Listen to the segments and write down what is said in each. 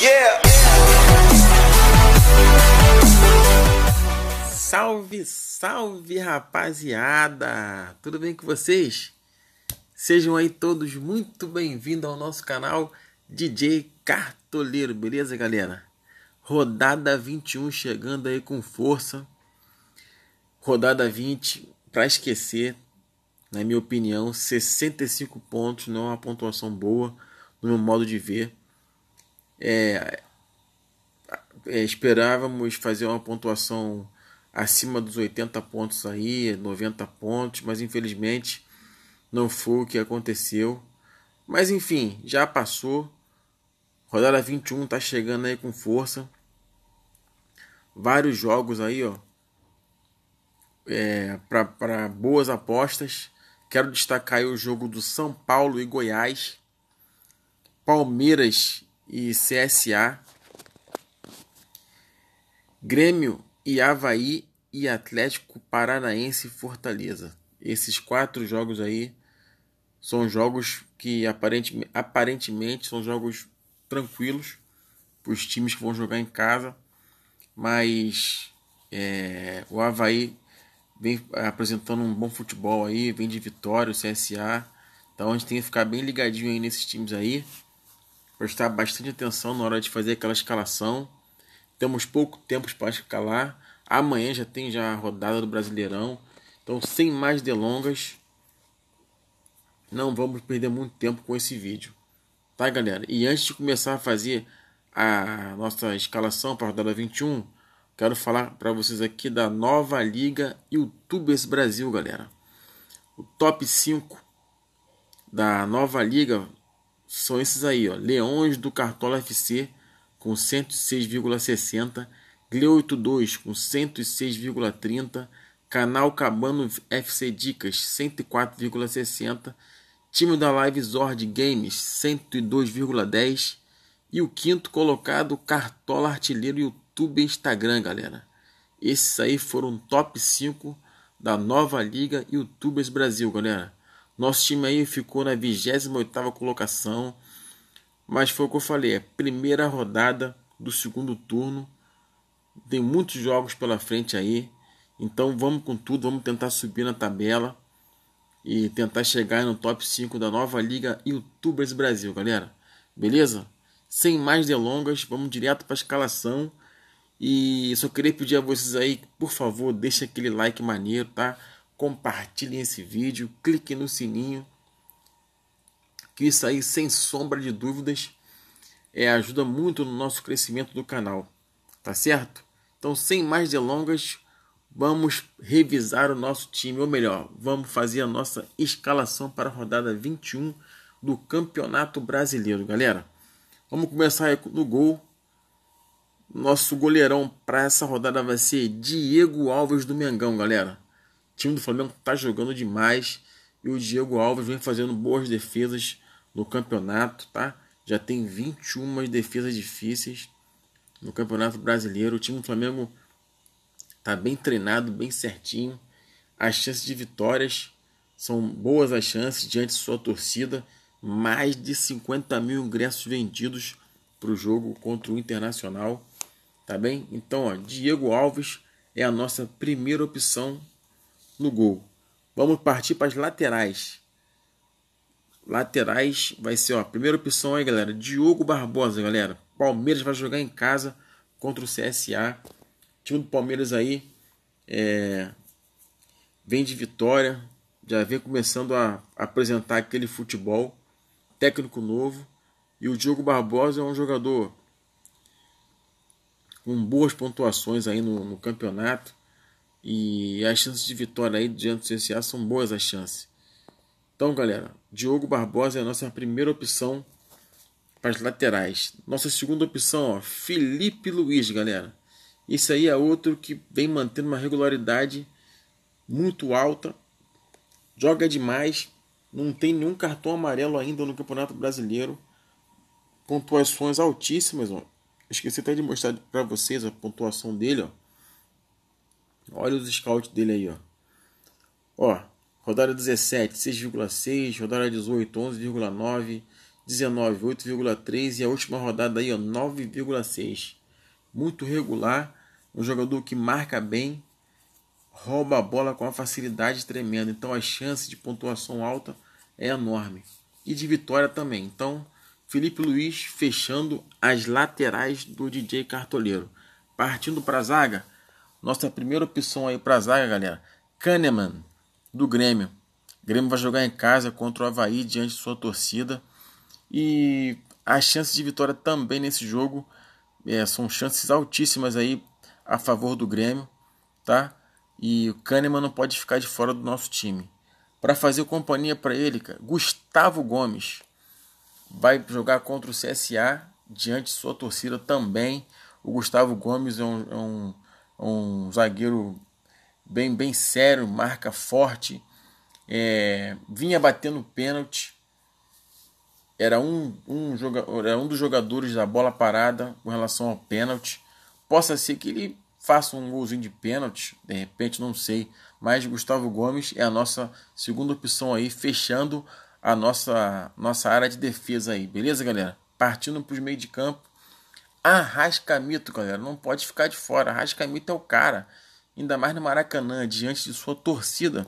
Yeah! Salve, salve rapaziada! Tudo bem com vocês? Sejam aí todos muito bem-vindos ao nosso canal DJ Cartoleiro, beleza galera? Rodada 21 chegando aí com força. Rodada 20, para esquecer, na minha opinião, 65 pontos não é uma pontuação boa no meu modo de ver é, é, esperávamos fazer uma pontuação acima dos 80 pontos aí, 90 pontos, mas infelizmente não foi o que aconteceu. Mas enfim, já passou. Rodada 21 tá chegando aí com força. Vários jogos aí, ó. É, para boas apostas. Quero destacar o jogo do São Paulo e Goiás. Palmeiras e CSA, Grêmio e Havaí e Atlético Paranaense e Fortaleza. Esses quatro jogos aí são jogos que aparentemente, aparentemente são jogos tranquilos para os times que vão jogar em casa, mas é, o Havaí vem apresentando um bom futebol aí, vem de vitória, o CSA, então a gente tem que ficar bem ligadinho aí nesses times aí prestar bastante atenção na hora de fazer aquela escalação. Temos pouco tempo para escalar. Amanhã já tem já a rodada do Brasileirão. Então, sem mais delongas, não vamos perder muito tempo com esse vídeo. Tá, galera? E antes de começar a fazer a nossa escalação para a rodada 21, quero falar para vocês aqui da nova liga YouTubers Brasil, galera. O top 5 da nova liga são esses aí, ó. Leões do Cartola FC com 106,60, Gle82 com 106,30, Canal Cabano FC Dicas 104,60, time da Live Zord Games 102,10 e o quinto colocado Cartola Artilheiro YouTube e Instagram, galera. Esses aí foram top 5 da nova Liga YouTubers Brasil, galera. Nosso time aí ficou na 28 colocação, mas foi o que eu falei, é primeira rodada do segundo turno. Tem muitos jogos pela frente aí, então vamos com tudo, vamos tentar subir na tabela e tentar chegar no top 5 da nova liga YouTubers Brasil, galera. Beleza? Sem mais delongas, vamos direto para a escalação. E só queria pedir a vocês aí, por favor, deixe aquele like maneiro, tá? compartilhem esse vídeo, clique no sininho, que isso aí, sem sombra de dúvidas, é, ajuda muito no nosso crescimento do canal, tá certo? Então, sem mais delongas, vamos revisar o nosso time, ou melhor, vamos fazer a nossa escalação para a rodada 21 do Campeonato Brasileiro, galera. Vamos começar no gol. Nosso goleirão para essa rodada vai ser Diego Alves do Mengão, galera time do Flamengo está jogando demais e o Diego Alves vem fazendo boas defesas no campeonato, tá? Já tem 21 defesas difíceis no Campeonato Brasileiro. O time do Flamengo tá bem treinado, bem certinho. As chances de vitórias são boas as chances diante de sua torcida. Mais de 50 mil ingressos vendidos para o jogo contra o Internacional. Tá bem? Então, ó, Diego Alves é a nossa primeira opção no gol. Vamos partir para as laterais. Laterais vai ser, ó, primeira opção aí, galera, Diogo Barbosa, galera. Palmeiras vai jogar em casa contra o CSA. O time do Palmeiras aí é, vem de vitória, já vem começando a apresentar aquele futebol, técnico novo. E o Diogo Barbosa é um jogador com boas pontuações aí no, no campeonato. E as chances de vitória aí diante do CSA são boas as chances. Então, galera, Diogo Barbosa é a nossa primeira opção para as laterais. Nossa segunda opção, ó, Felipe Luiz, galera. Isso aí é outro que vem mantendo uma regularidade muito alta, joga demais, não tem nenhum cartão amarelo ainda no Campeonato Brasileiro. Pontuações altíssimas, ó. Esqueci até de mostrar para vocês a pontuação dele, ó. Olha os scouts dele aí, ó. Ó, rodada 17, 6,6, rodada 18, 11,9, 19, 8,3 e a última rodada aí, ó, 9,6. Muito regular, um jogador que marca bem, rouba a bola com uma facilidade tremenda. Então a chance de pontuação alta é enorme. E de vitória também. Então, Felipe Luiz fechando as laterais do DJ Cartoleiro. Partindo para a zaga, nossa primeira opção aí para zaga, galera. Kahneman, do Grêmio. O Grêmio vai jogar em casa contra o Havaí diante de sua torcida. E as chances de vitória também nesse jogo é, são chances altíssimas aí a favor do Grêmio, tá? E o Kahneman não pode ficar de fora do nosso time. Para fazer companhia para ele, cara, Gustavo Gomes vai jogar contra o CSA diante de sua torcida também. O Gustavo Gomes é um, é um um zagueiro bem, bem sério, marca forte, é, vinha batendo pênalti, era um, um jogador, era um dos jogadores da bola parada com relação ao pênalti. Possa ser que ele faça um golzinho de pênalti, de repente, não sei. Mas Gustavo Gomes é a nossa segunda opção aí, fechando a nossa, nossa área de defesa aí, beleza, galera? Partindo para os meio de campo, Arrascamitro, galera, não pode ficar de fora. Arrascamitro é o cara. Ainda mais no Maracanã, diante de sua torcida,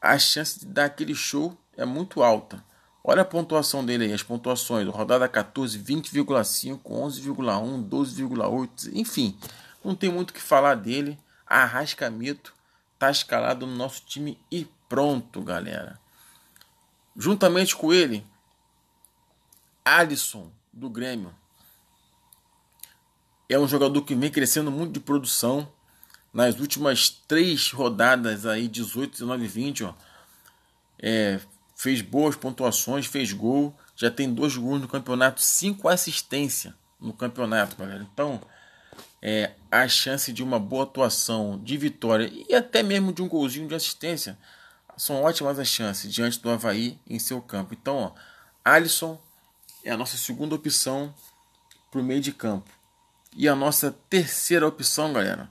a chance de dar aquele show é muito alta. Olha a pontuação dele aí, as pontuações. Rodada 14, 20,5, 11,1, 12,8, enfim. Não tem muito o que falar dele. Arrascamitro tá escalado no nosso time e pronto, galera. Juntamente com ele, Alisson, do Grêmio. É um jogador que vem crescendo muito de produção. Nas últimas três rodadas aí, 18, 19 20, ó, é, fez boas pontuações, fez gol. Já tem dois gols no campeonato, cinco assistências no campeonato, galera. Então, é, a chance de uma boa atuação, de vitória e até mesmo de um golzinho de assistência são ótimas as chances diante do Havaí em seu campo. Então, ó, Alisson é a nossa segunda opção para o meio de campo. E a nossa terceira opção, galera,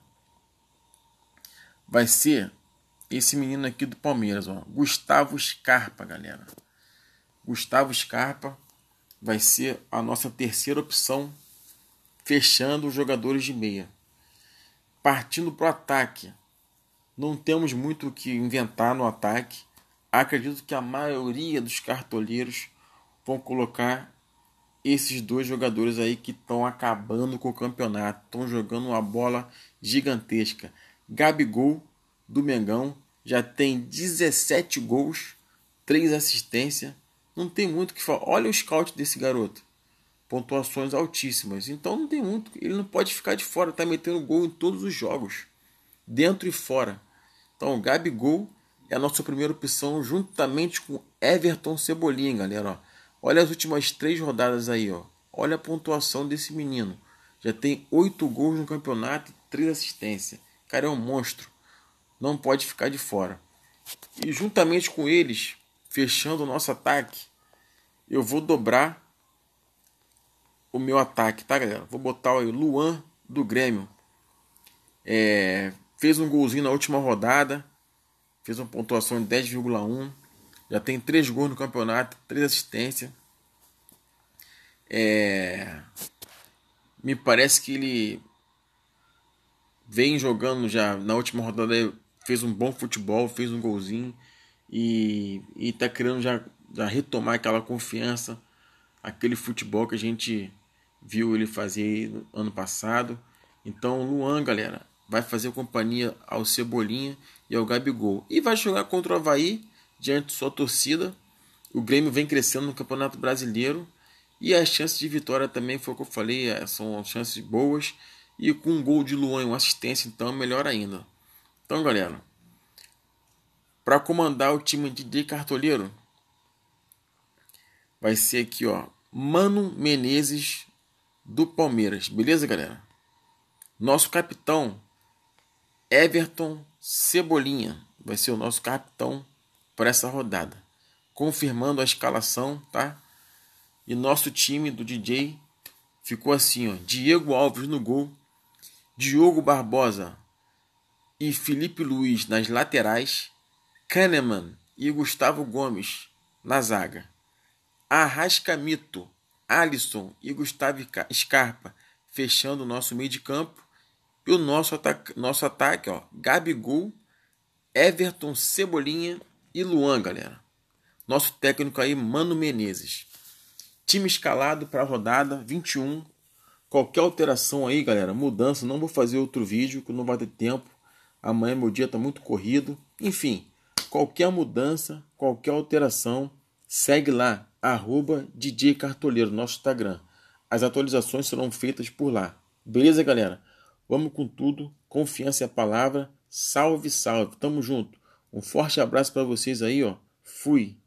vai ser esse menino aqui do Palmeiras, ó, Gustavo Scarpa, galera. Gustavo Scarpa vai ser a nossa terceira opção, fechando os jogadores de meia. Partindo para o ataque, não temos muito o que inventar no ataque. Acredito que a maioria dos cartoleiros vão colocar esses dois jogadores aí que estão acabando com o campeonato, estão jogando uma bola gigantesca. Gabigol do Mengão já tem 17 gols, 3 assistências. Não tem muito que falar. Olha o scout desse garoto. Pontuações altíssimas. Então não tem muito. Ele não pode ficar de fora. Tá metendo gol em todos os jogos. Dentro e fora. Então Gabigol é a nossa primeira opção juntamente com Everton Cebolinha, galera. Ó. Olha as últimas três rodadas aí, ó. Olha a pontuação desse menino. Já tem oito gols no campeonato e três assistências. O cara é um monstro. Não pode ficar de fora. E juntamente com eles, fechando o nosso ataque, eu vou dobrar o meu ataque, tá, galera? Vou botar o Luan do Grêmio. É, fez um golzinho na última rodada. Fez uma pontuação de 10,1. Já tem três gols no campeonato, três assistências. É... Me parece que ele vem jogando já na última rodada, fez um bom futebol, fez um golzinho e está querendo já, já retomar aquela confiança, aquele futebol que a gente viu ele fazer ano passado. Então, Luan, galera, vai fazer companhia ao Cebolinha e ao Gabigol. E vai jogar contra o Havaí diante de sua torcida. O Grêmio vem crescendo no Campeonato Brasileiro e as chances de vitória também foi o que eu falei, é, são chances boas. E com um gol de Luan e uma assistência, então, melhor ainda. Então, galera, para comandar o time de De Cartoleiro, vai ser aqui, ó, Mano Menezes do Palmeiras, beleza, galera? Nosso capitão, Everton Cebolinha, vai ser o nosso capitão por essa rodada. Confirmando a escalação, tá? E nosso time do DJ ficou assim, ó. Diego Alves no gol, Diogo Barbosa e Felipe Luiz nas laterais, Kahneman e Gustavo Gomes na zaga. Arrascamito, Alisson e Gustavo Scarpa fechando o nosso meio de campo. E o nosso ataque, nosso ataque ó, Gabigol, Everton Cebolinha e Luan, galera? Nosso técnico aí, Mano Menezes. Time escalado para a rodada 21. Qualquer alteração aí, galera, mudança, não vou fazer outro vídeo, que não vai ter tempo. Amanhã meu dia tá muito corrido. Enfim, qualquer mudança, qualquer alteração, segue lá, arroba DJ Cartoleiro, nosso Instagram. As atualizações serão feitas por lá. Beleza, galera? Vamos com tudo. Confiança é a palavra. Salve, salve. Tamo junto. Um forte abraço para vocês aí, ó. Fui.